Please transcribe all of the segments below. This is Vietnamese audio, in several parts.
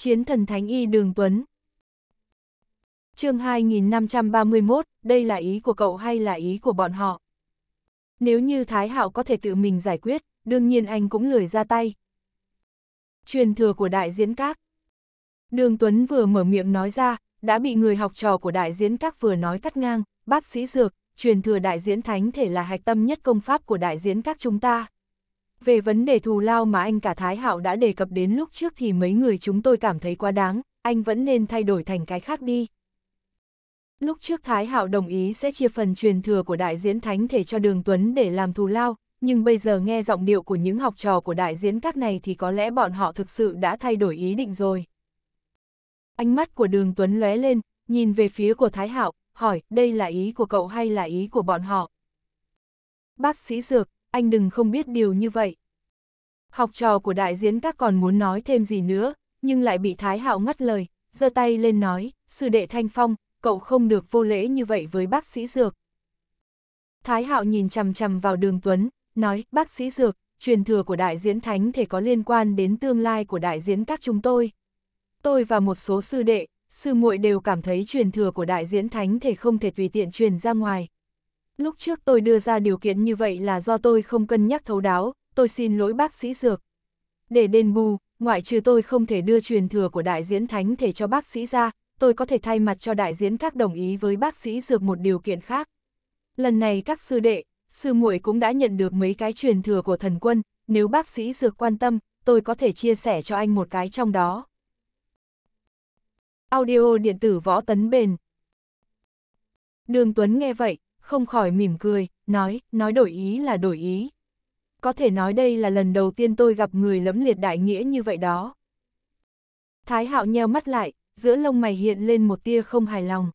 Chiến thần Thánh Y Đường Tuấn chương 2531, đây là ý của cậu hay là ý của bọn họ? Nếu như Thái Hạo có thể tự mình giải quyết, đương nhiên anh cũng lười ra tay. Truyền thừa của đại diễn các Đường Tuấn vừa mở miệng nói ra, đã bị người học trò của đại diễn các vừa nói cắt ngang, bác sĩ dược, truyền thừa đại diễn thánh thể là hạch tâm nhất công pháp của đại diễn các chúng ta. Về vấn đề thù lao mà anh cả Thái Hạo đã đề cập đến lúc trước thì mấy người chúng tôi cảm thấy quá đáng, anh vẫn nên thay đổi thành cái khác đi. Lúc trước Thái Hạo đồng ý sẽ chia phần truyền thừa của đại diễn thánh thể cho Đường Tuấn để làm thù lao, nhưng bây giờ nghe giọng điệu của những học trò của đại diễn các này thì có lẽ bọn họ thực sự đã thay đổi ý định rồi. Ánh mắt của Đường Tuấn lóe lên, nhìn về phía của Thái Hạo, hỏi đây là ý của cậu hay là ý của bọn họ? Bác sĩ Dược, anh đừng không biết điều như vậy. Học trò của đại diễn các còn muốn nói thêm gì nữa, nhưng lại bị Thái Hạo ngắt lời, giơ tay lên nói, sư đệ Thanh Phong, cậu không được vô lễ như vậy với bác sĩ Dược. Thái Hạo nhìn chằm chằm vào đường Tuấn, nói, bác sĩ Dược, truyền thừa của đại diễn thánh thể có liên quan đến tương lai của đại diễn các chúng tôi. Tôi và một số sư đệ, sư muội đều cảm thấy truyền thừa của đại diễn thánh thể không thể tùy tiện truyền ra ngoài, Lúc trước tôi đưa ra điều kiện như vậy là do tôi không cân nhắc thấu đáo, tôi xin lỗi bác sĩ dược. Để đền bù, ngoại trừ tôi không thể đưa truyền thừa của đại diễn thánh thể cho bác sĩ ra, tôi có thể thay mặt cho đại diễn các đồng ý với bác sĩ dược một điều kiện khác. Lần này các sư đệ, sư muội cũng đã nhận được mấy cái truyền thừa của thần quân, nếu bác sĩ dược quan tâm, tôi có thể chia sẻ cho anh một cái trong đó. Audio điện tử võ tấn bền Đường Tuấn nghe vậy, không khỏi mỉm cười, nói, nói đổi ý là đổi ý. Có thể nói đây là lần đầu tiên tôi gặp người lẫm liệt đại nghĩa như vậy đó. Thái hạo nheo mắt lại, giữa lông mày hiện lên một tia không hài lòng.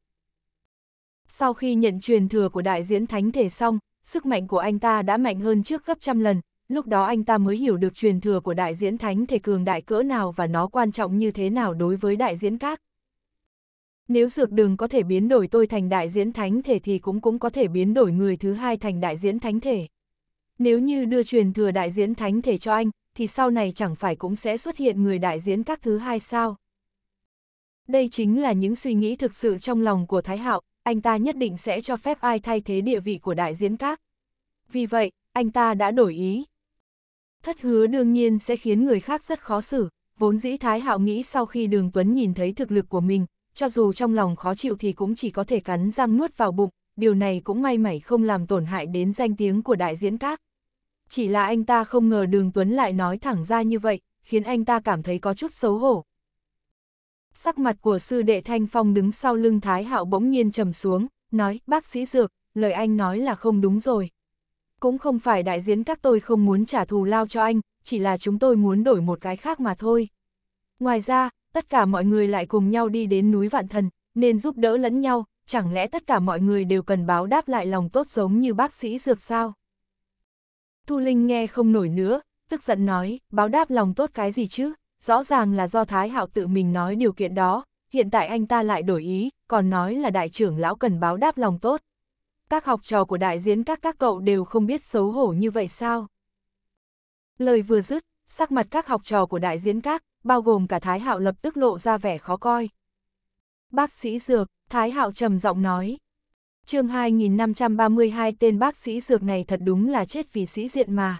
Sau khi nhận truyền thừa của đại diễn thánh thể xong, sức mạnh của anh ta đã mạnh hơn trước gấp trăm lần, lúc đó anh ta mới hiểu được truyền thừa của đại diễn thánh thể cường đại cỡ nào và nó quan trọng như thế nào đối với đại diễn các. Nếu dược đường có thể biến đổi tôi thành đại diễn thánh thể thì cũng cũng có thể biến đổi người thứ hai thành đại diễn thánh thể. Nếu như đưa truyền thừa đại diễn thánh thể cho anh, thì sau này chẳng phải cũng sẽ xuất hiện người đại diễn các thứ hai sao. Đây chính là những suy nghĩ thực sự trong lòng của Thái Hạo, anh ta nhất định sẽ cho phép ai thay thế địa vị của đại diễn các. Vì vậy, anh ta đã đổi ý. Thất hứa đương nhiên sẽ khiến người khác rất khó xử, vốn dĩ Thái Hạo nghĩ sau khi Đường Tuấn nhìn thấy thực lực của mình, cho dù trong lòng khó chịu thì cũng chỉ có thể cắn răng nuốt vào bụng, điều này cũng may mảy không làm tổn hại đến danh tiếng của đại diễn các. Chỉ là anh ta không ngờ đường Tuấn lại nói thẳng ra như vậy, khiến anh ta cảm thấy có chút xấu hổ. Sắc mặt của sư đệ Thanh Phong đứng sau lưng Thái Hạo bỗng nhiên trầm xuống, nói, bác sĩ Dược, lời anh nói là không đúng rồi. Cũng không phải đại diễn các tôi không muốn trả thù lao cho anh, chỉ là chúng tôi muốn đổi một cái khác mà thôi. Ngoài ra, tất cả mọi người lại cùng nhau đi đến núi Vạn Thần, nên giúp đỡ lẫn nhau, chẳng lẽ tất cả mọi người đều cần báo đáp lại lòng tốt giống như bác sĩ dược sao? Thu Linh nghe không nổi nữa, tức giận nói, báo đáp lòng tốt cái gì chứ, rõ ràng là do Thái Hạo tự mình nói điều kiện đó, hiện tại anh ta lại đổi ý, còn nói là đại trưởng lão cần báo đáp lòng tốt. Các học trò của đại diễn các các cậu đều không biết xấu hổ như vậy sao? Lời vừa dứt, sắc mặt các học trò của đại diễn các, bao gồm cả Thái Hạo lập tức lộ ra vẻ khó coi. Bác sĩ dược, Thái Hạo trầm giọng nói. chương 2532 tên bác sĩ dược này thật đúng là chết vì sĩ diện mà.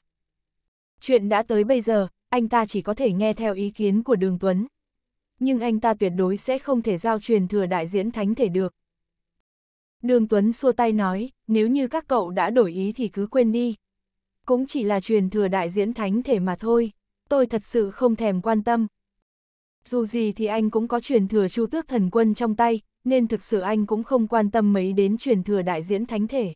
Chuyện đã tới bây giờ, anh ta chỉ có thể nghe theo ý kiến của Đường Tuấn. Nhưng anh ta tuyệt đối sẽ không thể giao truyền thừa đại diễn thánh thể được. Đường Tuấn xua tay nói, nếu như các cậu đã đổi ý thì cứ quên đi. Cũng chỉ là truyền thừa đại diễn thánh thể mà thôi tôi thật sự không thèm quan tâm. Dù gì thì anh cũng có truyền thừa chu tước thần quân trong tay, nên thực sự anh cũng không quan tâm mấy đến truyền thừa đại diễn thánh thể.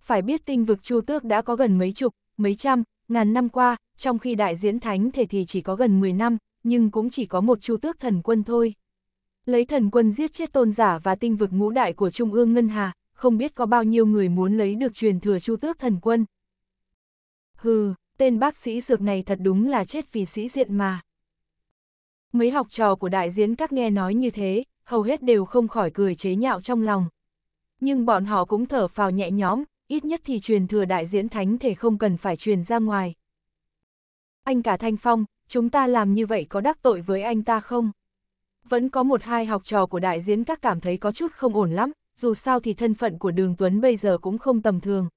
Phải biết tinh vực chu tước đã có gần mấy chục, mấy trăm, ngàn năm qua, trong khi đại diễn thánh thể thì chỉ có gần 10 năm, nhưng cũng chỉ có một chu tước thần quân thôi. Lấy thần quân giết chết tôn giả và tinh vực ngũ đại của Trung ương Ngân Hà, không biết có bao nhiêu người muốn lấy được truyền thừa chu tước thần quân. Hừ, tên bác sĩ dược này thật đúng là chết vì sĩ diện mà. Mấy học trò của đại diễn các nghe nói như thế, hầu hết đều không khỏi cười chế nhạo trong lòng. Nhưng bọn họ cũng thở phào nhẹ nhõm, ít nhất thì truyền thừa đại diễn thánh thể không cần phải truyền ra ngoài. Anh cả Thanh Phong, chúng ta làm như vậy có đắc tội với anh ta không? Vẫn có một hai học trò của đại diễn các cảm thấy có chút không ổn lắm, dù sao thì thân phận của Đường Tuấn bây giờ cũng không tầm thường.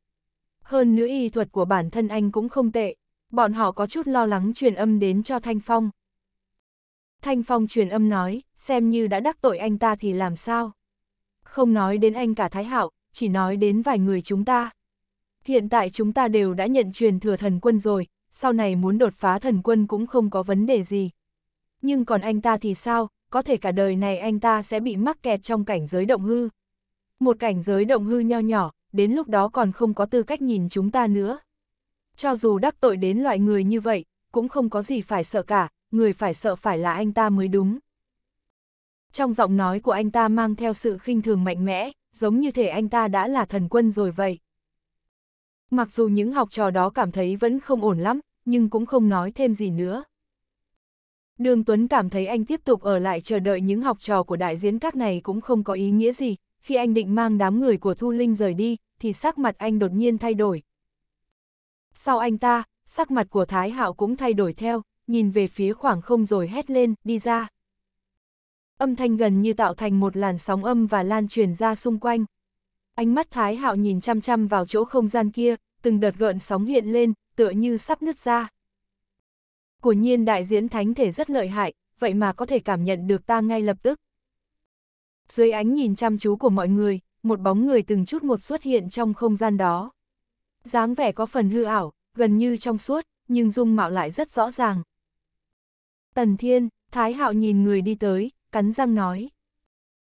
Hơn nữa y thuật của bản thân anh cũng không tệ, bọn họ có chút lo lắng truyền âm đến cho Thanh Phong. Thanh Phong truyền âm nói, xem như đã đắc tội anh ta thì làm sao? Không nói đến anh cả Thái Hạo, chỉ nói đến vài người chúng ta. Hiện tại chúng ta đều đã nhận truyền thừa thần quân rồi, sau này muốn đột phá thần quân cũng không có vấn đề gì. Nhưng còn anh ta thì sao, có thể cả đời này anh ta sẽ bị mắc kẹt trong cảnh giới động hư. Một cảnh giới động hư nho nhỏ, đến lúc đó còn không có tư cách nhìn chúng ta nữa. Cho dù đắc tội đến loại người như vậy, cũng không có gì phải sợ cả, người phải sợ phải là anh ta mới đúng. Trong giọng nói của anh ta mang theo sự khinh thường mạnh mẽ, giống như thể anh ta đã là thần quân rồi vậy. Mặc dù những học trò đó cảm thấy vẫn không ổn lắm, nhưng cũng không nói thêm gì nữa. Đường Tuấn cảm thấy anh tiếp tục ở lại chờ đợi những học trò của đại diễn các này cũng không có ý nghĩa gì, khi anh định mang đám người của Thu Linh rời đi, thì sắc mặt anh đột nhiên thay đổi. Sau anh ta, sắc mặt của Thái Hạo cũng thay đổi theo, nhìn về phía khoảng không rồi hét lên, đi ra. Âm thanh gần như tạo thành một làn sóng âm và lan truyền ra xung quanh. Ánh mắt Thái Hạo nhìn chăm chăm vào chỗ không gian kia, từng đợt gợn sóng hiện lên, tựa như sắp nứt ra. Của nhiên đại diễn thánh thể rất lợi hại, vậy mà có thể cảm nhận được ta ngay lập tức dưới ánh nhìn chăm chú của mọi người, một bóng người từng chút một xuất hiện trong không gian đó. dáng vẻ có phần hư ảo, gần như trong suốt, nhưng dung mạo lại rất rõ ràng. Tần Thiên, Thái Hạo nhìn người đi tới, cắn răng nói.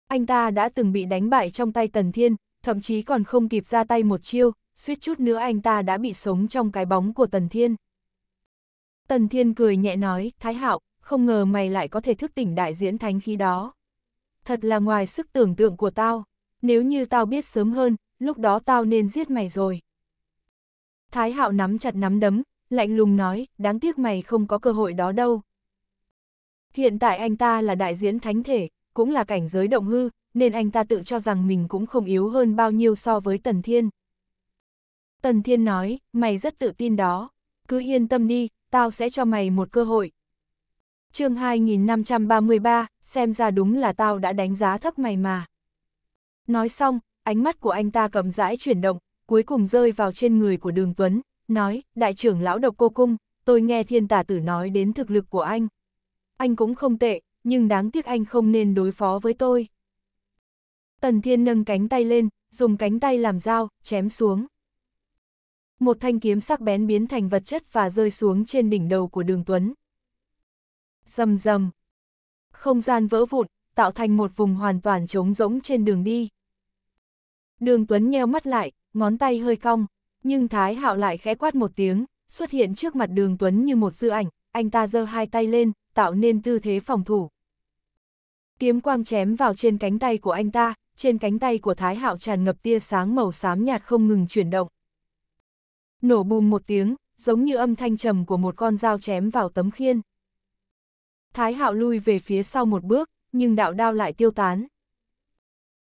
Anh ta đã từng bị đánh bại trong tay Tần Thiên, thậm chí còn không kịp ra tay một chiêu, suýt chút nữa anh ta đã bị sống trong cái bóng của Tần Thiên. Tần Thiên cười nhẹ nói, Thái Hạo, không ngờ mày lại có thể thức tỉnh đại diễn thánh khí đó thật là ngoài sức tưởng tượng của tao, nếu như tao biết sớm hơn, lúc đó tao nên giết mày rồi. Thái hạo nắm chặt nắm đấm, lạnh lùng nói, đáng tiếc mày không có cơ hội đó đâu. Hiện tại anh ta là đại diễn thánh thể, cũng là cảnh giới động hư, nên anh ta tự cho rằng mình cũng không yếu hơn bao nhiêu so với Tần Thiên. Tần Thiên nói, mày rất tự tin đó, cứ yên tâm đi, tao sẽ cho mày một cơ hội. chương 2533, xem ra đúng là tao đã đánh giá thấp mày mà. Nói xong, ánh mắt của anh ta cầm rãi chuyển động, cuối cùng rơi vào trên người của đường Tuấn, nói, đại trưởng lão độc cô cung, tôi nghe thiên tả tử nói đến thực lực của anh. Anh cũng không tệ, nhưng đáng tiếc anh không nên đối phó với tôi. Tần thiên nâng cánh tay lên, dùng cánh tay làm dao, chém xuống. Một thanh kiếm sắc bén biến thành vật chất và rơi xuống trên đỉnh đầu của đường Tuấn. Dầm dầm, không gian vỡ vụn, tạo thành một vùng hoàn toàn trống rỗng trên đường đi. Đường Tuấn nheo mắt lại, ngón tay hơi cong, nhưng Thái Hạo lại khẽ quát một tiếng, xuất hiện trước mặt đường Tuấn như một dư ảnh, anh ta giơ hai tay lên, tạo nên tư thế phòng thủ. Kiếm quang chém vào trên cánh tay của anh ta, trên cánh tay của Thái Hạo tràn ngập tia sáng màu xám nhạt không ngừng chuyển động. Nổ bùm một tiếng, giống như âm thanh trầm của một con dao chém vào tấm khiên. Thái hạo lui về phía sau một bước, nhưng đạo đao lại tiêu tán.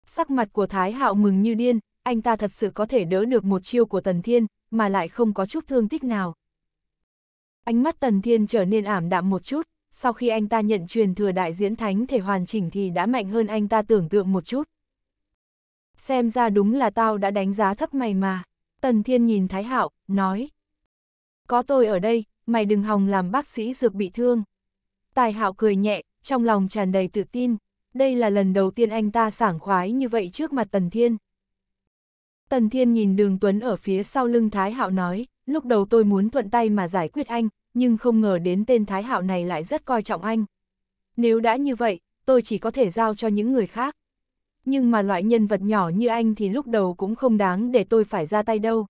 Sắc mặt của Thái hạo mừng như điên, anh ta thật sự có thể đỡ được một chiêu của Tần Thiên, mà lại không có chút thương tích nào. Ánh mắt Tần Thiên trở nên ảm đạm một chút, sau khi anh ta nhận truyền thừa đại diễn thánh thể hoàn chỉnh thì đã mạnh hơn anh ta tưởng tượng một chút. Xem ra đúng là tao đã đánh giá thấp mày mà. Tần Thiên nhìn Thái Hạo, nói. Có tôi ở đây, mày đừng hòng làm bác sĩ dược bị thương. Tài hạo cười nhẹ, trong lòng tràn đầy tự tin, đây là lần đầu tiên anh ta sảng khoái như vậy trước mặt Tần Thiên. Tần Thiên nhìn đường Tuấn ở phía sau lưng Thái Hạo nói, lúc đầu tôi muốn thuận tay mà giải quyết anh, nhưng không ngờ đến tên Thái Hạo này lại rất coi trọng anh. Nếu đã như vậy, tôi chỉ có thể giao cho những người khác. Nhưng mà loại nhân vật nhỏ như anh thì lúc đầu cũng không đáng để tôi phải ra tay đâu.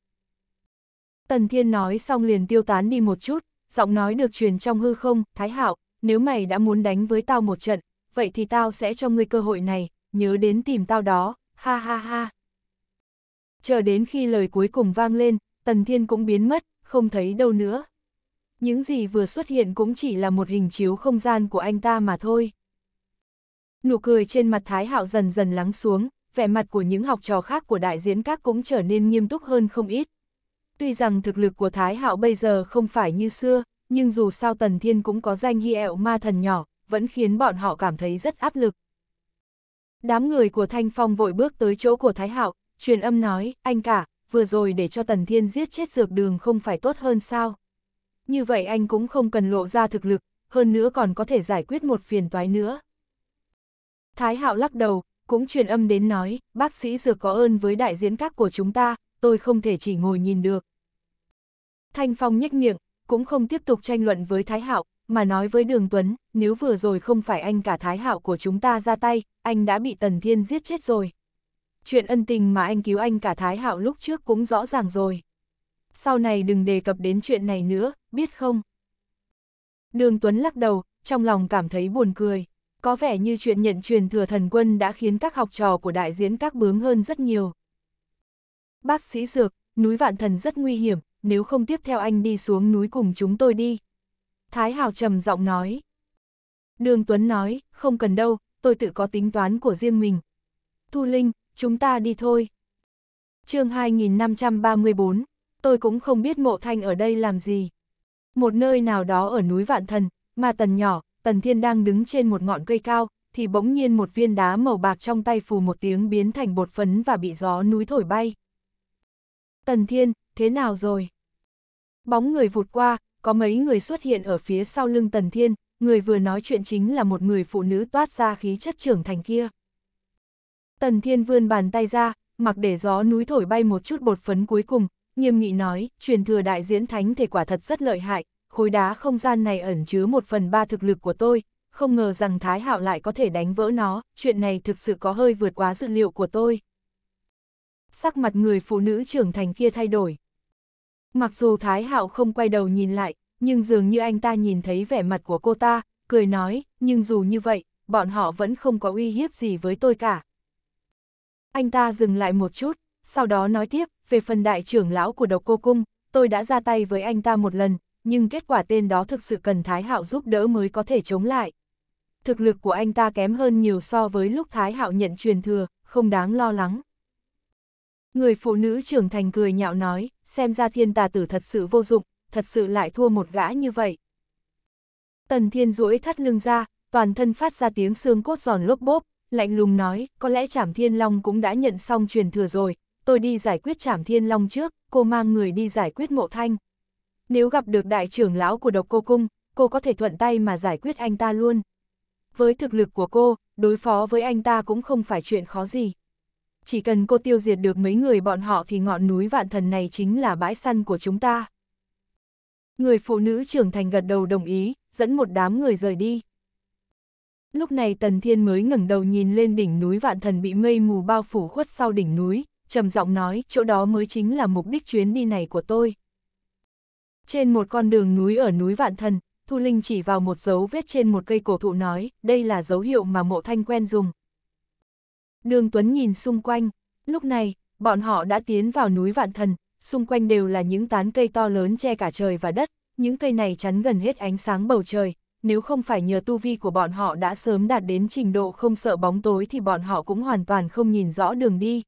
Tần Thiên nói xong liền tiêu tán đi một chút, giọng nói được truyền trong hư không, Thái Hạo, nếu mày đã muốn đánh với tao một trận, vậy thì tao sẽ cho ngươi cơ hội này, nhớ đến tìm tao đó, ha ha ha. Chờ đến khi lời cuối cùng vang lên, Tần Thiên cũng biến mất, không thấy đâu nữa. Những gì vừa xuất hiện cũng chỉ là một hình chiếu không gian của anh ta mà thôi. Nụ cười trên mặt Thái Hạo dần dần lắng xuống, vẻ mặt của những học trò khác của đại diễn các cũng trở nên nghiêm túc hơn không ít. Tuy rằng thực lực của Thái Hạo bây giờ không phải như xưa, nhưng dù sao Tần Thiên cũng có danh hy ma thần nhỏ, vẫn khiến bọn họ cảm thấy rất áp lực. Đám người của Thanh Phong vội bước tới chỗ của Thái Hạo, truyền âm nói, anh cả, vừa rồi để cho Tần Thiên giết chết dược đường không phải tốt hơn sao? Như vậy anh cũng không cần lộ ra thực lực, hơn nữa còn có thể giải quyết một phiền toái nữa. Thái Hạo lắc đầu, cũng truyền âm đến nói, bác sĩ dược có ơn với đại diễn các của chúng ta, tôi không thể chỉ ngồi nhìn được. Thanh Phong nhếch miệng, cũng không tiếp tục tranh luận với Thái Hạo, mà nói với Đường Tuấn, nếu vừa rồi không phải anh cả Thái Hạo của chúng ta ra tay, anh đã bị Tần Thiên giết chết rồi. Chuyện ân tình mà anh cứu anh cả Thái Hạo lúc trước cũng rõ ràng rồi. Sau này đừng đề cập đến chuyện này nữa, biết không? Đường Tuấn lắc đầu, trong lòng cảm thấy buồn cười. Có vẻ như chuyện nhận truyền thừa thần quân đã khiến các học trò của đại diễn các bướng hơn rất nhiều. Bác sĩ Dược, núi Vạn Thần rất nguy hiểm, nếu không tiếp theo anh đi xuống núi cùng chúng tôi đi. Thái Hào trầm giọng nói. Đường Tuấn nói, không cần đâu, tôi tự có tính toán của riêng mình. Thu Linh, chúng ta đi thôi. chương 2534, tôi cũng không biết mộ thanh ở đây làm gì. Một nơi nào đó ở núi Vạn Thần, mà tần nhỏ, tần thiên đang đứng trên một ngọn cây cao, thì bỗng nhiên một viên đá màu bạc trong tay phù một tiếng biến thành bột phấn và bị gió núi thổi bay. Tần thiên, thế nào rồi? Bóng người vụt qua, có mấy người xuất hiện ở phía sau lưng Tần Thiên, người vừa nói chuyện chính là một người phụ nữ toát ra khí chất trưởng thành kia. Tần Thiên vươn bàn tay ra, mặc để gió núi thổi bay một chút bột phấn cuối cùng, nghiêm nghị nói, truyền thừa đại diễn thánh thể quả thật rất lợi hại, khối đá không gian này ẩn chứa một phần ba thực lực của tôi, không ngờ rằng Thái Hạo lại có thể đánh vỡ nó, chuyện này thực sự có hơi vượt quá dự liệu của tôi. Sắc mặt người phụ nữ trưởng thành kia thay đổi. Mặc dù Thái Hạo không quay đầu nhìn lại, nhưng dường như anh ta nhìn thấy vẻ mặt của cô ta, cười nói, nhưng dù như vậy, bọn họ vẫn không có uy hiếp gì với tôi cả. Anh ta dừng lại một chút, sau đó nói tiếp, về phần đại trưởng lão của độc cô cung, tôi đã ra tay với anh ta một lần, nhưng kết quả tên đó thực sự cần Thái Hạo giúp đỡ mới có thể chống lại. Thực lực của anh ta kém hơn nhiều so với lúc Thái Hạo nhận truyền thừa, không đáng lo lắng. Người phụ nữ trưởng thành cười nhạo nói, xem ra thiên tà tử thật sự vô dụng, thật sự lại thua một gã như vậy. Tần thiên duỗi thắt lưng ra, toàn thân phát ra tiếng xương cốt giòn lốp bốp, lạnh lùng nói, có lẽ Trảm Thiên Long cũng đã nhận xong truyền thừa rồi, tôi đi giải quyết Trảm Thiên Long trước, cô mang người đi giải quyết mộ thanh. Nếu gặp được đại trưởng lão của độc cô cung, cô có thể thuận tay mà giải quyết anh ta luôn. Với thực lực của cô, đối phó với anh ta cũng không phải chuyện khó gì chỉ cần cô tiêu diệt được mấy người bọn họ thì ngọn núi vạn thần này chính là bãi săn của chúng ta. Người phụ nữ trưởng thành gật đầu đồng ý, dẫn một đám người rời đi. Lúc này Tần Thiên mới ngẩng đầu nhìn lên đỉnh núi vạn thần bị mây mù bao phủ khuất sau đỉnh núi, trầm giọng nói chỗ đó mới chính là mục đích chuyến đi này của tôi. Trên một con đường núi ở núi vạn thần, Thu Linh chỉ vào một dấu vết trên một cây cổ thụ nói, đây là dấu hiệu mà mộ thanh quen dùng, Đường Tuấn nhìn xung quanh, lúc này, bọn họ đã tiến vào núi Vạn Thần, xung quanh đều là những tán cây to lớn che cả trời và đất, những cây này chắn gần hết ánh sáng bầu trời, nếu không phải nhờ tu vi của bọn họ đã sớm đạt đến trình độ không sợ bóng tối thì bọn họ cũng hoàn toàn không nhìn rõ đường đi.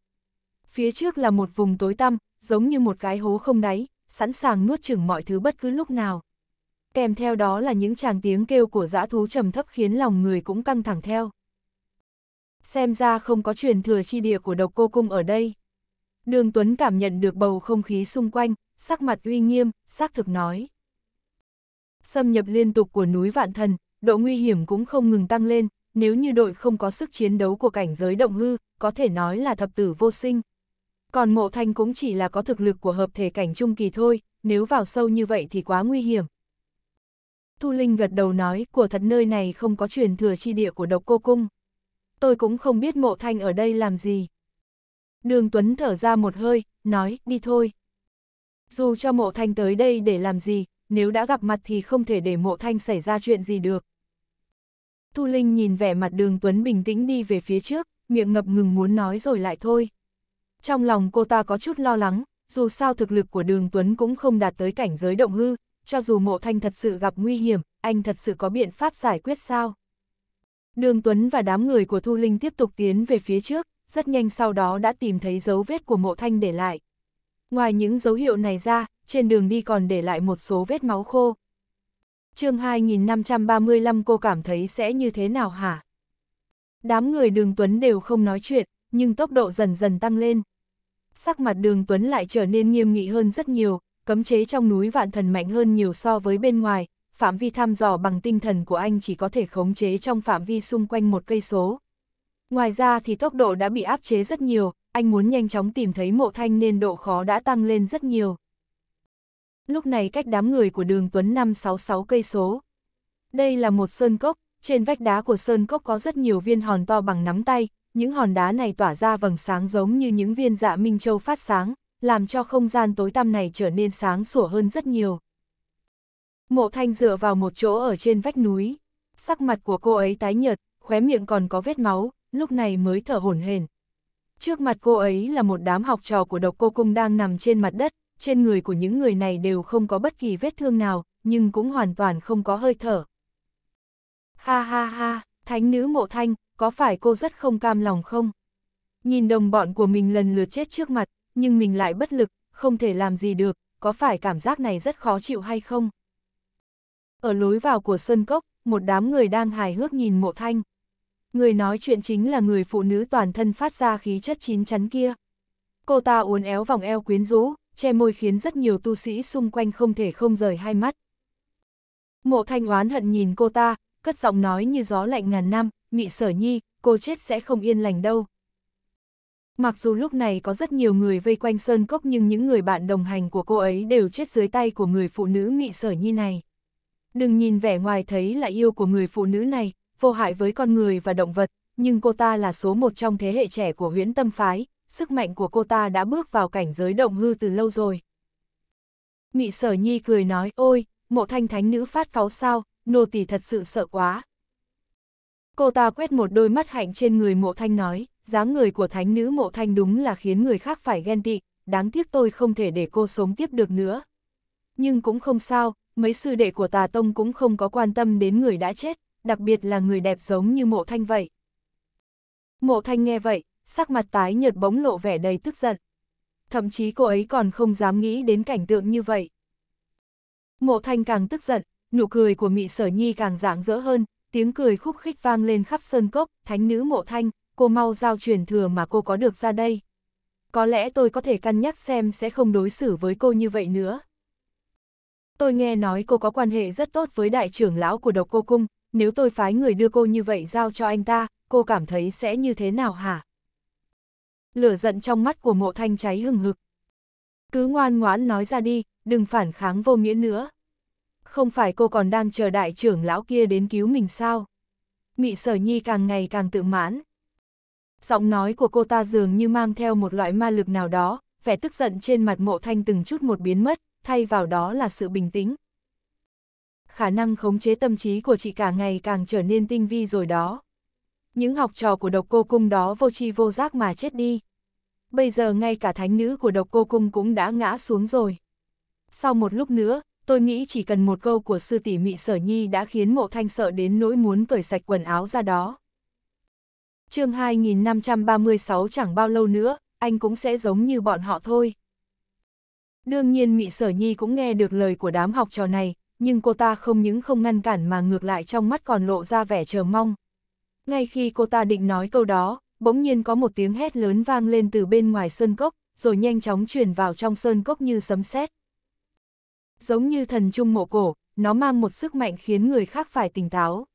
Phía trước là một vùng tối tăm, giống như một cái hố không đáy, sẵn sàng nuốt chửng mọi thứ bất cứ lúc nào. Kèm theo đó là những tràng tiếng kêu của dã thú trầm thấp khiến lòng người cũng căng thẳng theo. Xem ra không có truyền thừa chi địa của độc cô cung ở đây. Đường Tuấn cảm nhận được bầu không khí xung quanh, sắc mặt uy nghiêm, xác thực nói. Xâm nhập liên tục của núi Vạn Thần, độ nguy hiểm cũng không ngừng tăng lên, nếu như đội không có sức chiến đấu của cảnh giới động hư, có thể nói là thập tử vô sinh. Còn mộ thanh cũng chỉ là có thực lực của hợp thể cảnh trung kỳ thôi, nếu vào sâu như vậy thì quá nguy hiểm. Thu Linh gật đầu nói, của thật nơi này không có truyền thừa chi địa của độc cô cung tôi cũng không biết mộ thanh ở đây làm gì. Đường Tuấn thở ra một hơi, nói, đi thôi. Dù cho mộ thanh tới đây để làm gì, nếu đã gặp mặt thì không thể để mộ thanh xảy ra chuyện gì được. Thu Linh nhìn vẻ mặt đường Tuấn bình tĩnh đi về phía trước, miệng ngập ngừng muốn nói rồi lại thôi. Trong lòng cô ta có chút lo lắng, dù sao thực lực của đường Tuấn cũng không đạt tới cảnh giới động hư, cho dù mộ thanh thật sự gặp nguy hiểm, anh thật sự có biện pháp giải quyết sao? Đường Tuấn và đám người của Thu Linh tiếp tục tiến về phía trước, rất nhanh sau đó đã tìm thấy dấu vết của mộ thanh để lại. Ngoài những dấu hiệu này ra, trên đường đi còn để lại một số vết máu khô. chương 2535 cô cảm thấy sẽ như thế nào hả? Đám người đường Tuấn đều không nói chuyện, nhưng tốc độ dần dần tăng lên. Sắc mặt đường Tuấn lại trở nên nghiêm nghị hơn rất nhiều, cấm chế trong núi vạn thần mạnh hơn nhiều so với bên ngoài, phạm vi thăm dò bằng tinh thần của anh chỉ có thể khống chế trong phạm vi xung quanh một cây số. Ngoài ra thì tốc độ đã bị áp chế rất nhiều, anh muốn nhanh chóng tìm thấy mộ thanh nên độ khó đã tăng lên rất nhiều. Lúc này cách đám người của đường Tuấn 566 cây số. Đây là một sơn cốc, trên vách đá của sơn cốc có rất nhiều viên hòn to bằng nắm tay, những hòn đá này tỏa ra vầng sáng giống như những viên dạ minh châu phát sáng, làm cho không gian tối tăm này trở nên sáng sủa hơn rất nhiều. Mộ thanh dựa vào một chỗ ở trên vách núi. Sắc mặt của cô ấy tái nhợt, khóe miệng còn có vết máu, lúc này mới thở hổn hển. Trước mặt cô ấy là một đám học trò của độc cô cung đang nằm trên mặt đất, trên người của những người này đều không có bất kỳ vết thương nào, nhưng cũng hoàn toàn không có hơi thở. Ha ha ha, thánh nữ mộ thanh, có phải cô rất không cam lòng không? Nhìn đồng bọn của mình lần lượt chết trước mặt, nhưng mình lại bất lực, không thể làm gì được, có phải cảm giác này rất khó chịu hay không? Ở lối vào của Sơn Cốc, một đám người đang hài hước nhìn mộ thanh. Người nói chuyện chính là người phụ nữ toàn thân phát ra khí chất chín chắn kia. Cô ta uốn éo vòng eo quyến rũ, che môi khiến rất nhiều tu sĩ xung quanh không thể không rời hai mắt. Mộ thanh oán hận nhìn cô ta, cất giọng nói như gió lạnh ngàn năm, mị sở nhi, cô chết sẽ không yên lành đâu. Mặc dù lúc này có rất nhiều người vây quanh Sơn Cốc nhưng những người bạn đồng hành của cô ấy đều chết dưới tay của người phụ nữ mị sở nhi này. Đừng nhìn vẻ ngoài thấy là yêu của người phụ nữ này, vô hại với con người và động vật, nhưng cô ta là số một trong thế hệ trẻ của huyễn tâm phái, sức mạnh của cô ta đã bước vào cảnh giới động hư từ lâu rồi. Mị sở nhi cười nói, ôi, mộ thanh thánh nữ phát cáu sao, nô tỳ thật sự sợ quá. Cô ta quét một đôi mắt hạnh trên người mộ thanh nói, dáng người của thánh nữ mộ thanh đúng là khiến người khác phải ghen tị, đáng tiếc tôi không thể để cô sống tiếp được nữa. Nhưng cũng không sao, mấy sư đệ của tà tông cũng không có quan tâm đến người đã chết, đặc biệt là người đẹp giống như mộ thanh vậy. Mộ thanh nghe vậy, sắc mặt tái nhợt bóng lộ vẻ đầy tức giận. Thậm chí cô ấy còn không dám nghĩ đến cảnh tượng như vậy. Mộ thanh càng tức giận, nụ cười của mị sở nhi càng rạng rỡ hơn, tiếng cười khúc khích vang lên khắp sơn cốc, thánh nữ mộ thanh, cô mau giao truyền thừa mà cô có được ra đây. Có lẽ tôi có thể cân nhắc xem sẽ không đối xử với cô như vậy nữa tôi nghe nói cô có quan hệ rất tốt với đại trưởng lão của độc cô cung, nếu tôi phái người đưa cô như vậy giao cho anh ta, cô cảm thấy sẽ như thế nào hả? Lửa giận trong mắt của mộ thanh cháy hừng hực. Cứ ngoan ngoãn nói ra đi, đừng phản kháng vô nghĩa nữa. Không phải cô còn đang chờ đại trưởng lão kia đến cứu mình sao? Mị sở nhi càng ngày càng tự mãn. Giọng nói của cô ta dường như mang theo một loại ma lực nào đó, vẻ tức giận trên mặt mộ thanh từng chút một biến mất, thay vào đó là sự bình tĩnh. Khả năng khống chế tâm trí của chị cả ngày càng trở nên tinh vi rồi đó. Những học trò của độc cô cung đó vô tri vô giác mà chết đi. Bây giờ ngay cả thánh nữ của độc cô cung cũng đã ngã xuống rồi. Sau một lúc nữa, tôi nghĩ chỉ cần một câu của sư tỷ mị sở nhi đã khiến mộ thanh sợ đến nỗi muốn cởi sạch quần áo ra đó. chương 2536 chẳng bao lâu nữa, anh cũng sẽ giống như bọn họ thôi. Đương nhiên Mị Sở Nhi cũng nghe được lời của đám học trò này, nhưng cô ta không những không ngăn cản mà ngược lại trong mắt còn lộ ra vẻ chờ mong. Ngay khi cô ta định nói câu đó, bỗng nhiên có một tiếng hét lớn vang lên từ bên ngoài sơn cốc, rồi nhanh chóng truyền vào trong sơn cốc như sấm sét. Giống như thần trung mộ cổ, nó mang một sức mạnh khiến người khác phải tỉnh táo.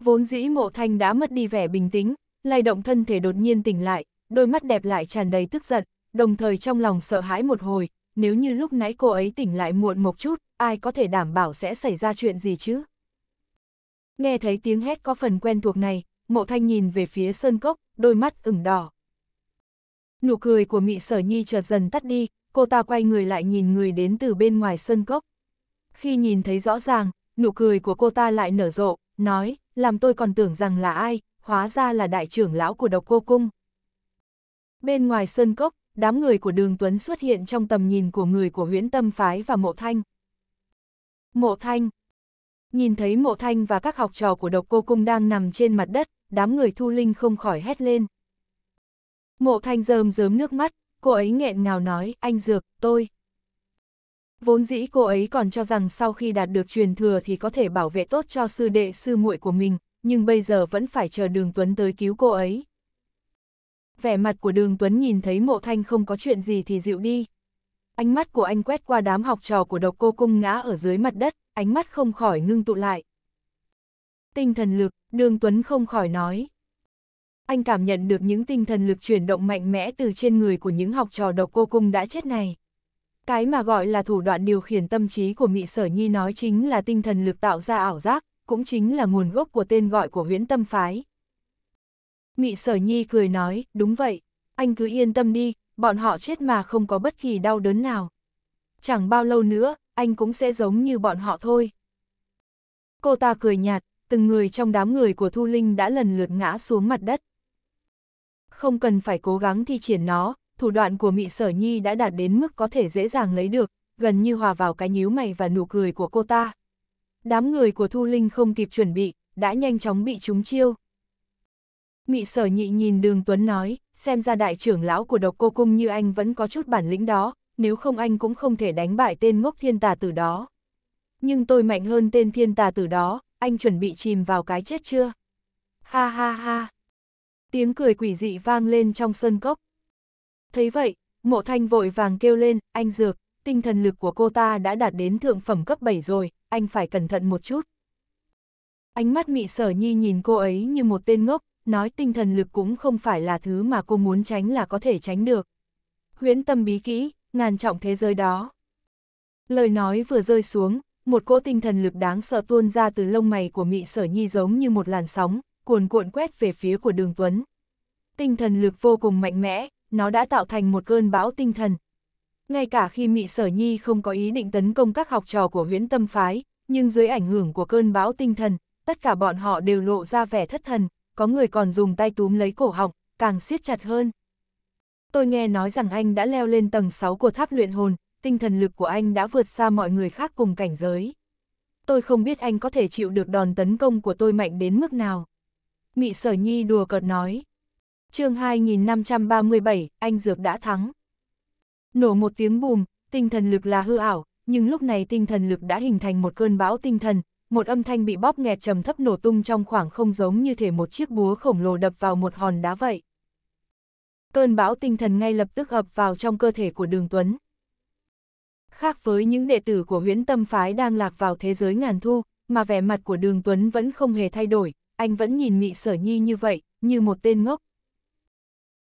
Vốn dĩ mộ thanh đã mất đi vẻ bình tĩnh, lay động thân thể đột nhiên tỉnh lại, đôi mắt đẹp lại tràn đầy tức giận, đồng thời trong lòng sợ hãi một hồi, nếu như lúc nãy cô ấy tỉnh lại muộn một chút, ai có thể đảm bảo sẽ xảy ra chuyện gì chứ? Nghe thấy tiếng hét có phần quen thuộc này, mộ thanh nhìn về phía sơn cốc, đôi mắt ửng đỏ. Nụ cười của mị sở nhi chợt dần tắt đi, cô ta quay người lại nhìn người đến từ bên ngoài sơn cốc. Khi nhìn thấy rõ ràng, nụ cười của cô ta lại nở rộ, nói, làm tôi còn tưởng rằng là ai, hóa ra là đại trưởng lão của độc cô cung. Bên ngoài sơn cốc, đám người của đường Tuấn xuất hiện trong tầm nhìn của người của huyễn tâm phái và mộ thanh. Mộ thanh Nhìn thấy mộ thanh và các học trò của độc cô cung đang nằm trên mặt đất, đám người thu linh không khỏi hét lên. Mộ thanh rơm rớm nước mắt, cô ấy nghẹn ngào nói, anh dược, tôi. Vốn dĩ cô ấy còn cho rằng sau khi đạt được truyền thừa thì có thể bảo vệ tốt cho sư đệ sư muội của mình, nhưng bây giờ vẫn phải chờ đường Tuấn tới cứu cô ấy vẻ mặt của đường Tuấn nhìn thấy mộ thanh không có chuyện gì thì dịu đi. Ánh mắt của anh quét qua đám học trò của độc cô cung ngã ở dưới mặt đất, ánh mắt không khỏi ngưng tụ lại. Tinh thần lực, đường Tuấn không khỏi nói. Anh cảm nhận được những tinh thần lực chuyển động mạnh mẽ từ trên người của những học trò độc cô cung đã chết này. Cái mà gọi là thủ đoạn điều khiển tâm trí của Mị Sở Nhi nói chính là tinh thần lực tạo ra ảo giác, cũng chính là nguồn gốc của tên gọi của huyễn tâm phái. Mị sở nhi cười nói, đúng vậy, anh cứ yên tâm đi, bọn họ chết mà không có bất kỳ đau đớn nào. Chẳng bao lâu nữa, anh cũng sẽ giống như bọn họ thôi. Cô ta cười nhạt, từng người trong đám người của Thu Linh đã lần lượt ngã xuống mặt đất. Không cần phải cố gắng thi triển nó, thủ đoạn của Mị Sở Nhi đã đạt đến mức có thể dễ dàng lấy được, gần như hòa vào cái nhíu mày và nụ cười của cô ta. Đám người của Thu Linh không kịp chuẩn bị, đã nhanh chóng bị trúng chiêu. Mị sở nhị nhìn đường Tuấn nói, xem ra đại trưởng lão của độc cô cung như anh vẫn có chút bản lĩnh đó, nếu không anh cũng không thể đánh bại tên ngốc thiên tà tử đó. Nhưng tôi mạnh hơn tên thiên tà tử đó, anh chuẩn bị chìm vào cái chết chưa? Ha ha ha! Tiếng cười quỷ dị vang lên trong sân cốc. Thấy vậy, mộ thanh vội vàng kêu lên, anh dược, tinh thần lực của cô ta đã đạt đến thượng phẩm cấp 7 rồi, anh phải cẩn thận một chút. Ánh mắt mị sở nhi nhìn cô ấy như một tên ngốc, nói tinh thần lực cũng không phải là thứ mà cô muốn tránh là có thể tránh được. Huyễn tâm bí kỹ, ngàn trọng thế giới đó. Lời nói vừa rơi xuống, một cỗ tinh thần lực đáng sợ tuôn ra từ lông mày của mị sở nhi giống như một làn sóng, cuồn cuộn quét về phía của đường Tuấn. Tinh thần lực vô cùng mạnh mẽ, nó đã tạo thành một cơn bão tinh thần. Ngay cả khi mị sở nhi không có ý định tấn công các học trò của huyễn tâm phái, nhưng dưới ảnh hưởng của cơn bão tinh thần, tất cả bọn họ đều lộ ra vẻ thất thần, có người còn dùng tay túm lấy cổ họng, càng siết chặt hơn. Tôi nghe nói rằng anh đã leo lên tầng 6 của tháp luyện hồn, tinh thần lực của anh đã vượt xa mọi người khác cùng cảnh giới. Tôi không biết anh có thể chịu được đòn tấn công của tôi mạnh đến mức nào. Mị sở nhi đùa cợt nói. chương 2537, anh Dược đã thắng. Nổ một tiếng bùm, tinh thần lực là hư ảo, nhưng lúc này tinh thần lực đã hình thành một cơn bão tinh thần, một âm thanh bị bóp nghẹt trầm thấp nổ tung trong khoảng không giống như thể một chiếc búa khổng lồ đập vào một hòn đá vậy. Cơn bão tinh thần ngay lập tức ập vào trong cơ thể của Đường Tuấn. Khác với những đệ tử của huyễn tâm phái đang lạc vào thế giới ngàn thu, mà vẻ mặt của Đường Tuấn vẫn không hề thay đổi, anh vẫn nhìn Mị Sở Nhi như vậy, như một tên ngốc.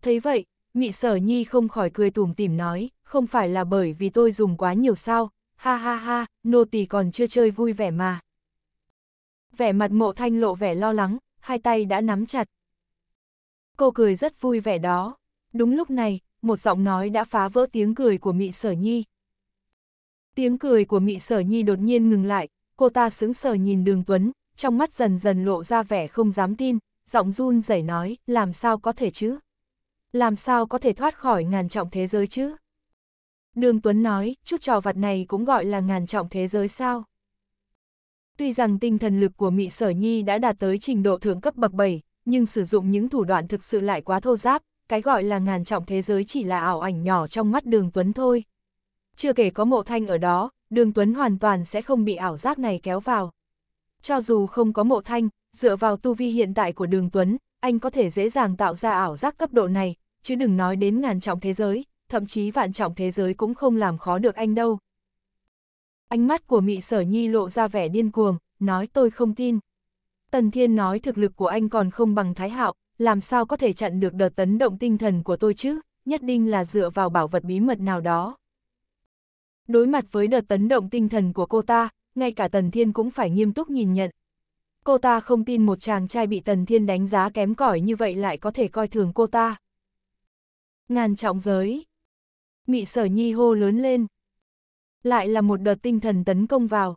Thấy vậy, Mị Sở Nhi không khỏi cười tủm tỉm nói, không phải là bởi vì tôi dùng quá nhiều sao, ha ha ha, nô tỳ còn chưa chơi vui vẻ mà vẻ mặt mộ thanh lộ vẻ lo lắng, hai tay đã nắm chặt. Cô cười rất vui vẻ đó. Đúng lúc này, một giọng nói đã phá vỡ tiếng cười của Mị Sở Nhi. Tiếng cười của Mị Sở Nhi đột nhiên ngừng lại, cô ta sững sờ nhìn Đường Tuấn, trong mắt dần dần lộ ra vẻ không dám tin, giọng run rẩy nói, làm sao có thể chứ? Làm sao có thể thoát khỏi ngàn trọng thế giới chứ? Đường Tuấn nói, chút trò vặt này cũng gọi là ngàn trọng thế giới sao? Tuy rằng tinh thần lực của Mị Sở Nhi đã đạt tới trình độ thượng cấp bậc 7, nhưng sử dụng những thủ đoạn thực sự lại quá thô giáp, cái gọi là ngàn trọng thế giới chỉ là ảo ảnh nhỏ trong mắt Đường Tuấn thôi. Chưa kể có mộ thanh ở đó, Đường Tuấn hoàn toàn sẽ không bị ảo giác này kéo vào. Cho dù không có mộ thanh, dựa vào tu vi hiện tại của Đường Tuấn, anh có thể dễ dàng tạo ra ảo giác cấp độ này, chứ đừng nói đến ngàn trọng thế giới, thậm chí vạn trọng thế giới cũng không làm khó được anh đâu ánh mắt của mị sở nhi lộ ra vẻ điên cuồng, nói tôi không tin. Tần Thiên nói thực lực của anh còn không bằng Thái Hạo, làm sao có thể chặn được đợt tấn động tinh thần của tôi chứ, nhất định là dựa vào bảo vật bí mật nào đó. Đối mặt với đợt tấn động tinh thần của cô ta, ngay cả Tần Thiên cũng phải nghiêm túc nhìn nhận. Cô ta không tin một chàng trai bị Tần Thiên đánh giá kém cỏi như vậy lại có thể coi thường cô ta. Ngàn trọng giới. Mị sở nhi hô lớn lên, lại là một đợt tinh thần tấn công vào.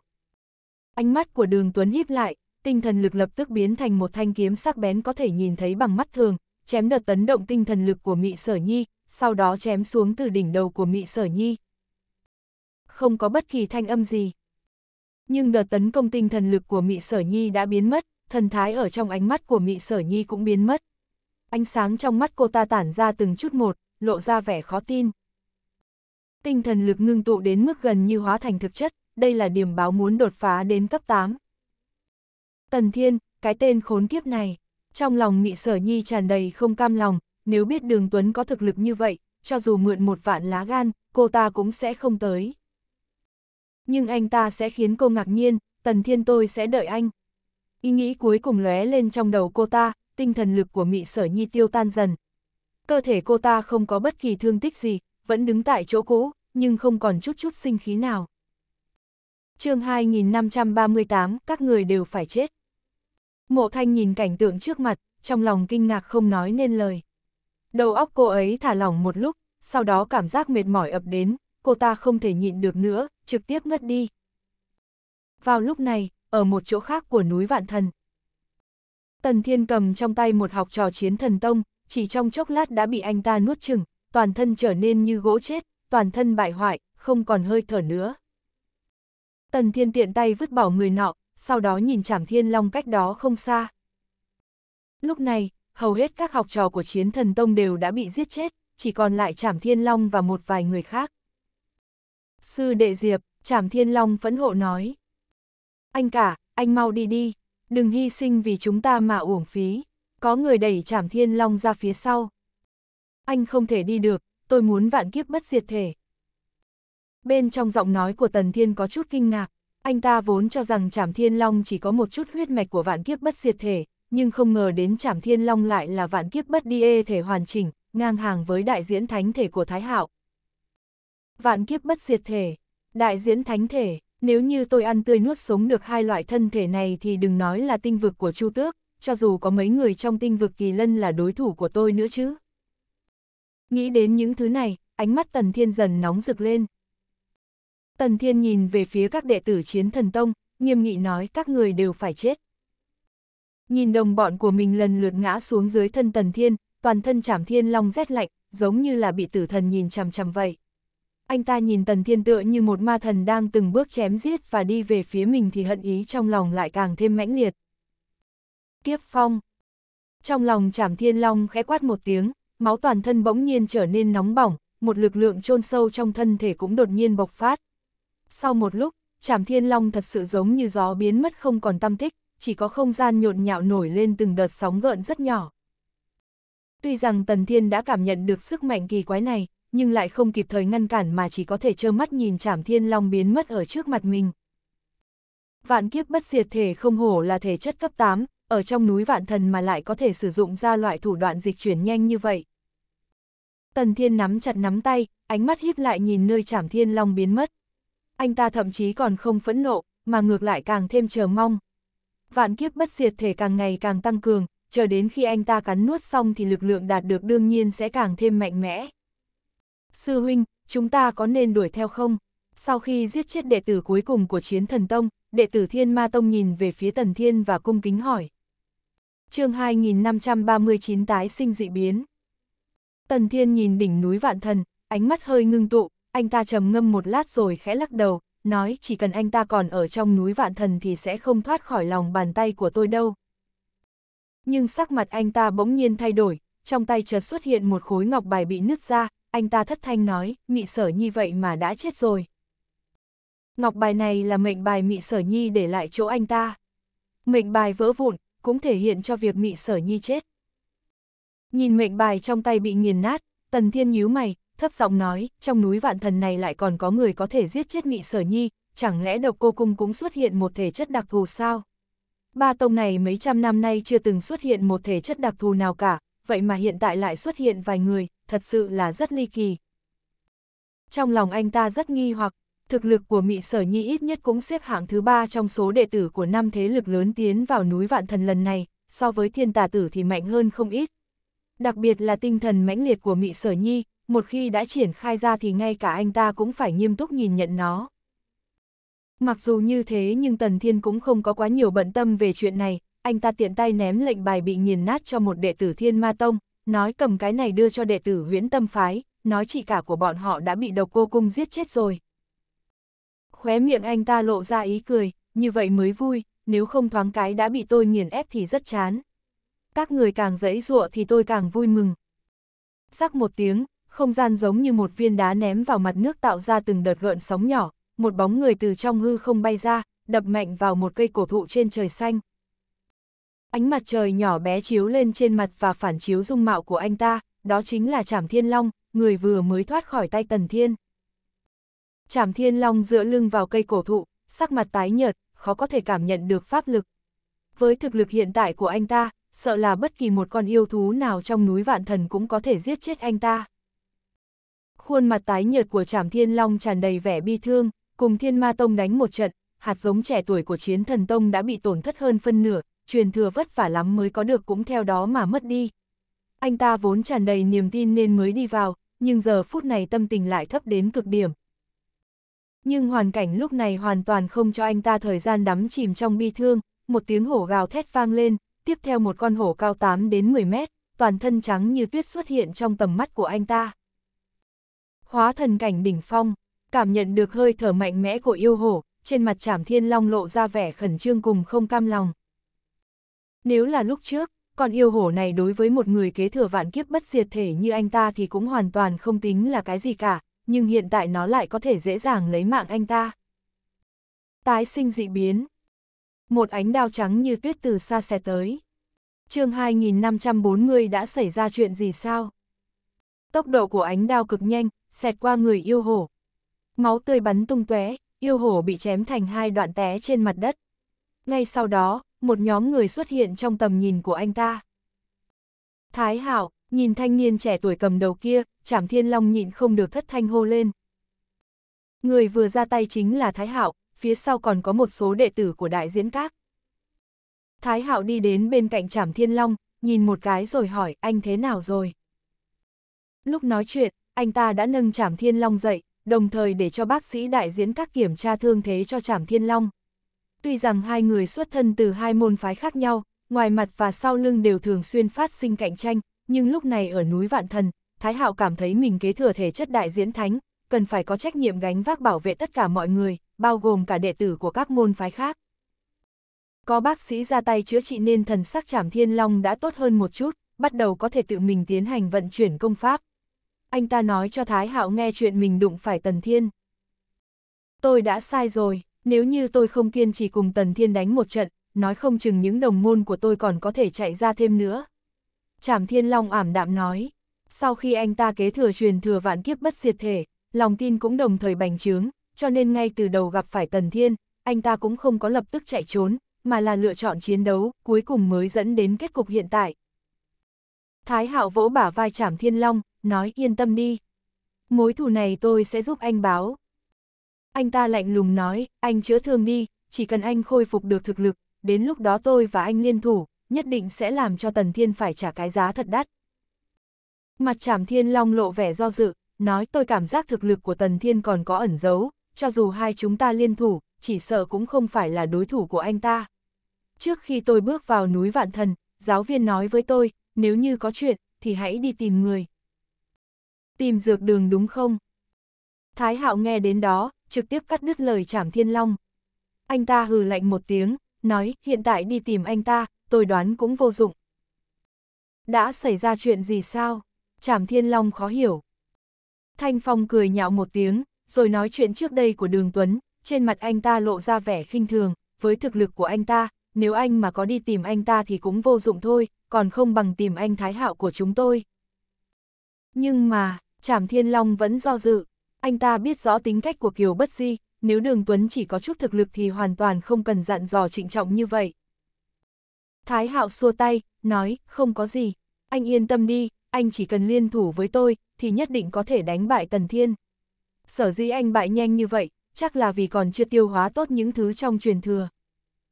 Ánh mắt của đường Tuấn híp lại, tinh thần lực lập tức biến thành một thanh kiếm sắc bén có thể nhìn thấy bằng mắt thường, chém đợt tấn động tinh thần lực của Mị Sở Nhi, sau đó chém xuống từ đỉnh đầu của Mị Sở Nhi. Không có bất kỳ thanh âm gì. Nhưng đợt tấn công tinh thần lực của Mị Sở Nhi đã biến mất, thần thái ở trong ánh mắt của Mị Sở Nhi cũng biến mất. Ánh sáng trong mắt cô ta tản ra từng chút một, lộ ra vẻ khó tin. Tinh thần lực ngưng tụ đến mức gần như hóa thành thực chất, đây là điểm báo muốn đột phá đến cấp 8. Tần Thiên, cái tên khốn kiếp này, trong lòng Mị Sở Nhi tràn đầy không cam lòng, nếu biết Đường Tuấn có thực lực như vậy, cho dù mượn một vạn lá gan, cô ta cũng sẽ không tới. Nhưng anh ta sẽ khiến cô ngạc nhiên, Tần Thiên tôi sẽ đợi anh. Ý nghĩ cuối cùng lóe lên trong đầu cô ta, tinh thần lực của Mị Sở Nhi tiêu tan dần. Cơ thể cô ta không có bất kỳ thương tích gì, vẫn đứng tại chỗ cũ, nhưng không còn chút chút sinh khí nào. chương 2538, các người đều phải chết. Mộ thanh nhìn cảnh tượng trước mặt, trong lòng kinh ngạc không nói nên lời. Đầu óc cô ấy thả lỏng một lúc, sau đó cảm giác mệt mỏi ập đến, cô ta không thể nhịn được nữa, trực tiếp ngất đi. Vào lúc này, ở một chỗ khác của núi Vạn Thần. Tần Thiên cầm trong tay một học trò chiến thần tông, chỉ trong chốc lát đã bị anh ta nuốt chừng, toàn thân trở nên như gỗ chết, toàn thân bại hoại, không còn hơi thở nữa. Tần Thiên tiện tay vứt bỏ người nọ, sau đó nhìn chảm thiên long cách đó không xa. Lúc này, hầu hết các học trò của chiến thần tông đều đã bị giết chết, chỉ còn lại chảm thiên long và một vài người khác. Sư đệ diệp, chảm thiên long phẫn hộ nói. Anh cả, anh mau đi đi, đừng hy sinh vì chúng ta mà uổng phí. Có người đẩy chảm thiên long ra phía sau anh không thể đi được, tôi muốn vạn kiếp bất diệt thể. Bên trong giọng nói của Tần Thiên có chút kinh ngạc, anh ta vốn cho rằng Trảm Thiên Long chỉ có một chút huyết mạch của vạn kiếp bất diệt thể, nhưng không ngờ đến Trảm Thiên Long lại là vạn kiếp bất đi ê thể hoàn chỉnh, ngang hàng với đại diễn thánh thể của Thái Hạo. Vạn kiếp bất diệt thể, đại diễn thánh thể, nếu như tôi ăn tươi nuốt sống được hai loại thân thể này thì đừng nói là tinh vực của Chu Tước, cho dù có mấy người trong tinh vực kỳ lân là đối thủ của tôi nữa chứ. Nghĩ đến những thứ này, ánh mắt Tần Thiên dần nóng rực lên. Tần Thiên nhìn về phía các đệ tử chiến thần tông, nghiêm nghị nói các người đều phải chết. Nhìn đồng bọn của mình lần lượt ngã xuống dưới thân Tần Thiên, toàn thân chảm thiên long rét lạnh, giống như là bị tử thần nhìn chằm chằm vậy. Anh ta nhìn Tần Thiên tựa như một ma thần đang từng bước chém giết và đi về phía mình thì hận ý trong lòng lại càng thêm mãnh liệt. Kiếp phong. Trong lòng chảm thiên long khẽ quát một tiếng, máu toàn thân bỗng nhiên trở nên nóng bỏng, một lực lượng chôn sâu trong thân thể cũng đột nhiên bộc phát. Sau một lúc, Trảm Thiên Long thật sự giống như gió biến mất không còn tâm tích, chỉ có không gian nhộn nhạo nổi lên từng đợt sóng gợn rất nhỏ. Tuy rằng Tần Thiên đã cảm nhận được sức mạnh kỳ quái này, nhưng lại không kịp thời ngăn cản mà chỉ có thể trơ mắt nhìn Trảm Thiên Long biến mất ở trước mặt mình. Vạn kiếp bất diệt thể không hổ là thể chất cấp 8, ở trong núi vạn thần mà lại có thể sử dụng ra loại thủ đoạn dịch chuyển nhanh như vậy. Tần Thiên nắm chặt nắm tay, ánh mắt híp lại nhìn nơi trảm thiên long biến mất. Anh ta thậm chí còn không phẫn nộ, mà ngược lại càng thêm chờ mong. Vạn kiếp bất diệt thể càng ngày càng tăng cường, chờ đến khi anh ta cắn nuốt xong thì lực lượng đạt được đương nhiên sẽ càng thêm mạnh mẽ. Sư huynh, chúng ta có nên đuổi theo không? Sau khi giết chết đệ tử cuối cùng của chiến thần tông, đệ tử thiên ma tông nhìn về phía tần thiên và cung kính hỏi chương 2539 tái sinh dị biến. Tần Thiên nhìn đỉnh núi vạn thần, ánh mắt hơi ngưng tụ, anh ta trầm ngâm một lát rồi khẽ lắc đầu, nói chỉ cần anh ta còn ở trong núi vạn thần thì sẽ không thoát khỏi lòng bàn tay của tôi đâu. Nhưng sắc mặt anh ta bỗng nhiên thay đổi, trong tay chợt xuất hiện một khối ngọc bài bị nứt ra, anh ta thất thanh nói, mị sở nhi vậy mà đã chết rồi. Ngọc bài này là mệnh bài mị sở nhi để lại chỗ anh ta. Mệnh bài vỡ vụn, cũng thể hiện cho việc mị sở nhi chết. Nhìn mệnh bài trong tay bị nghiền nát, tần thiên nhíu mày, thấp giọng nói, trong núi vạn thần này lại còn có người có thể giết chết mị sở nhi, chẳng lẽ độc cô cung cũng xuất hiện một thể chất đặc thù sao? Ba tông này mấy trăm năm nay chưa từng xuất hiện một thể chất đặc thù nào cả, vậy mà hiện tại lại xuất hiện vài người, thật sự là rất ly kỳ. Trong lòng anh ta rất nghi hoặc, thực lực của Mị Sở Nhi ít nhất cũng xếp hạng thứ ba trong số đệ tử của năm thế lực lớn tiến vào núi Vạn Thần lần này, so với thiên tà tử thì mạnh hơn không ít. Đặc biệt là tinh thần mãnh liệt của Mị Sở Nhi, một khi đã triển khai ra thì ngay cả anh ta cũng phải nghiêm túc nhìn nhận nó. Mặc dù như thế nhưng Tần Thiên cũng không có quá nhiều bận tâm về chuyện này, anh ta tiện tay ném lệnh bài bị nghiền nát cho một đệ tử Thiên Ma Tông, nói cầm cái này đưa cho đệ tử huyễn tâm phái, nói chị cả của bọn họ đã bị độc cô cung giết chết rồi. Khóe miệng anh ta lộ ra ý cười, như vậy mới vui, nếu không thoáng cái đã bị tôi nghiền ép thì rất chán. Các người càng dẫy dụa thì tôi càng vui mừng. Sắc một tiếng, không gian giống như một viên đá ném vào mặt nước tạo ra từng đợt gợn sóng nhỏ, một bóng người từ trong hư không bay ra, đập mạnh vào một cây cổ thụ trên trời xanh. Ánh mặt trời nhỏ bé chiếu lên trên mặt và phản chiếu dung mạo của anh ta, đó chính là Trảm Thiên Long, người vừa mới thoát khỏi tay Tần Thiên. Trảm thiên long dựa lưng vào cây cổ thụ, sắc mặt tái nhợt, khó có thể cảm nhận được pháp lực. Với thực lực hiện tại của anh ta, sợ là bất kỳ một con yêu thú nào trong núi vạn thần cũng có thể giết chết anh ta. Khuôn mặt tái nhợt của Trảm Thiên Long tràn đầy vẻ bi thương, cùng Thiên Ma Tông đánh một trận, hạt giống trẻ tuổi của Chiến Thần Tông đã bị tổn thất hơn phân nửa, truyền thừa vất vả lắm mới có được cũng theo đó mà mất đi. Anh ta vốn tràn đầy niềm tin nên mới đi vào, nhưng giờ phút này tâm tình lại thấp đến cực điểm, nhưng hoàn cảnh lúc này hoàn toàn không cho anh ta thời gian đắm chìm trong bi thương, một tiếng hổ gào thét vang lên, tiếp theo một con hổ cao 8 đến 10 mét, toàn thân trắng như tuyết xuất hiện trong tầm mắt của anh ta. Hóa thần cảnh đỉnh phong, cảm nhận được hơi thở mạnh mẽ của yêu hổ, trên mặt trảm thiên long lộ ra vẻ khẩn trương cùng không cam lòng. Nếu là lúc trước, còn yêu hổ này đối với một người kế thừa vạn kiếp bất diệt thể như anh ta thì cũng hoàn toàn không tính là cái gì cả, nhưng hiện tại nó lại có thể dễ dàng lấy mạng anh ta. Tái sinh dị biến. Một ánh đao trắng như tuyết từ xa xẹt tới. chương 2540 đã xảy ra chuyện gì sao? Tốc độ của ánh đao cực nhanh, xẹt qua người yêu hổ. Máu tươi bắn tung tóe, yêu hổ bị chém thành hai đoạn té trên mặt đất. Ngay sau đó, một nhóm người xuất hiện trong tầm nhìn của anh ta. Thái Hảo, Nhìn thanh niên trẻ tuổi cầm đầu kia, Trảm Thiên Long nhịn không được thất thanh hô lên. Người vừa ra tay chính là Thái Hạo, phía sau còn có một số đệ tử của đại diễn các. Thái Hạo đi đến bên cạnh Trảm Thiên Long, nhìn một cái rồi hỏi anh thế nào rồi. Lúc nói chuyện, anh ta đã nâng Trảm Thiên Long dậy, đồng thời để cho bác sĩ đại diễn các kiểm tra thương thế cho Trảm Thiên Long. Tuy rằng hai người xuất thân từ hai môn phái khác nhau, ngoài mặt và sau lưng đều thường xuyên phát sinh cạnh tranh, nhưng lúc này ở núi Vạn Thần, Thái Hạo cảm thấy mình kế thừa thể chất đại diễn thánh, cần phải có trách nhiệm gánh vác bảo vệ tất cả mọi người, bao gồm cả đệ tử của các môn phái khác. Có bác sĩ ra tay chữa trị nên thần sắc Trảm Thiên Long đã tốt hơn một chút, bắt đầu có thể tự mình tiến hành vận chuyển công pháp. Anh ta nói cho Thái Hạo nghe chuyện mình đụng phải Tần Thiên. Tôi đã sai rồi, nếu như tôi không kiên trì cùng Tần Thiên đánh một trận, nói không chừng những đồng môn của tôi còn có thể chạy ra thêm nữa. Trảm Thiên Long ảm đạm nói, sau khi anh ta kế thừa truyền thừa vạn kiếp bất diệt thể, lòng tin cũng đồng thời bành trướng, cho nên ngay từ đầu gặp phải Tần Thiên, anh ta cũng không có lập tức chạy trốn, mà là lựa chọn chiến đấu, cuối cùng mới dẫn đến kết cục hiện tại. Thái Hạo vỗ bả vai Trảm Thiên Long, nói yên tâm đi. Mối thù này tôi sẽ giúp anh báo. Anh ta lạnh lùng nói, anh chữa thương đi, chỉ cần anh khôi phục được thực lực, đến lúc đó tôi và anh liên thủ, nhất định sẽ làm cho Tần Thiên phải trả cái giá thật đắt. Mặt trảm thiên long lộ vẻ do dự, nói tôi cảm giác thực lực của Tần Thiên còn có ẩn giấu, cho dù hai chúng ta liên thủ, chỉ sợ cũng không phải là đối thủ của anh ta. Trước khi tôi bước vào núi Vạn Thần, giáo viên nói với tôi, nếu như có chuyện, thì hãy đi tìm người. Tìm dược đường đúng không? Thái hạo nghe đến đó, trực tiếp cắt đứt lời trảm thiên long. Anh ta hừ lạnh một tiếng, nói hiện tại đi tìm anh ta, tôi đoán cũng vô dụng. Đã xảy ra chuyện gì sao? Trảm Thiên Long khó hiểu. Thanh Phong cười nhạo một tiếng, rồi nói chuyện trước đây của Đường Tuấn, trên mặt anh ta lộ ra vẻ khinh thường, với thực lực của anh ta, nếu anh mà có đi tìm anh ta thì cũng vô dụng thôi, còn không bằng tìm anh Thái Hạo của chúng tôi. Nhưng mà, Trảm Thiên Long vẫn do dự, anh ta biết rõ tính cách của Kiều Bất Di, nếu đường Tuấn chỉ có chút thực lực thì hoàn toàn không cần dặn dò trịnh trọng như vậy. Thái hạo xua tay, nói, không có gì, anh yên tâm đi, anh chỉ cần liên thủ với tôi, thì nhất định có thể đánh bại Tần Thiên. Sở dĩ anh bại nhanh như vậy, chắc là vì còn chưa tiêu hóa tốt những thứ trong truyền thừa.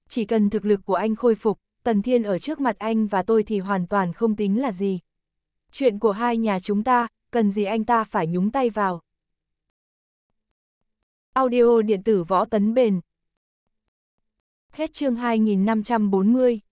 Chỉ cần thực lực của anh khôi phục, Tần Thiên ở trước mặt anh và tôi thì hoàn toàn không tính là gì. Chuyện của hai nhà chúng ta, cần gì anh ta phải nhúng tay vào. Audio điện tử võ tấn bền. Hết chương 2540